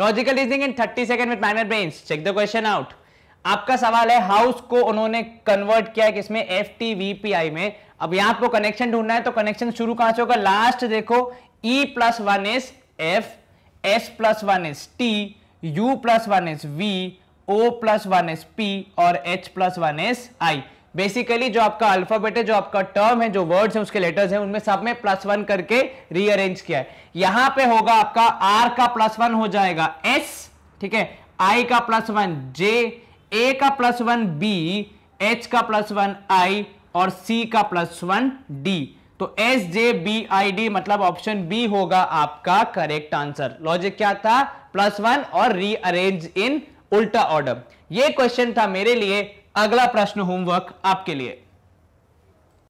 logical reasoning in 30 second with minor brain check the question out आपका सवाल है house को उन्होंने कन्वर्ट किया है किसमें F T V P I में अब यहां आपको कनेक्शन ढूंढना है तो कनेक्शन शुरू कहां से होगा लास्ट देखो E plus one is F S plus one is T U plus one is V O plus one is P और H plus one is I basically जो आपका अल्फाबेट है जो आपका टर्म है जो वर्ड्स है उसके लेटर्स हैं उनमें सब में प्लस वन करके रीअरेंज किया है यहां पे होगा आपका आर का प्लस वन हो जाएगा एस ठीक है आई का प्लस वन जे ए का प्लस वन बी एच का प्लस वन आई और सी का प्लस वन डी तो S J B I D मतलब ऑप्शन बी होगा आपका करेक्ट आंसर लॉजिक क्या था प्लस वन और रीअरेंज इन उल्टा ऑर्डर ये क्वेश्चन था मेरे लिए अगला प्रश्न होमवर्क आपके लिए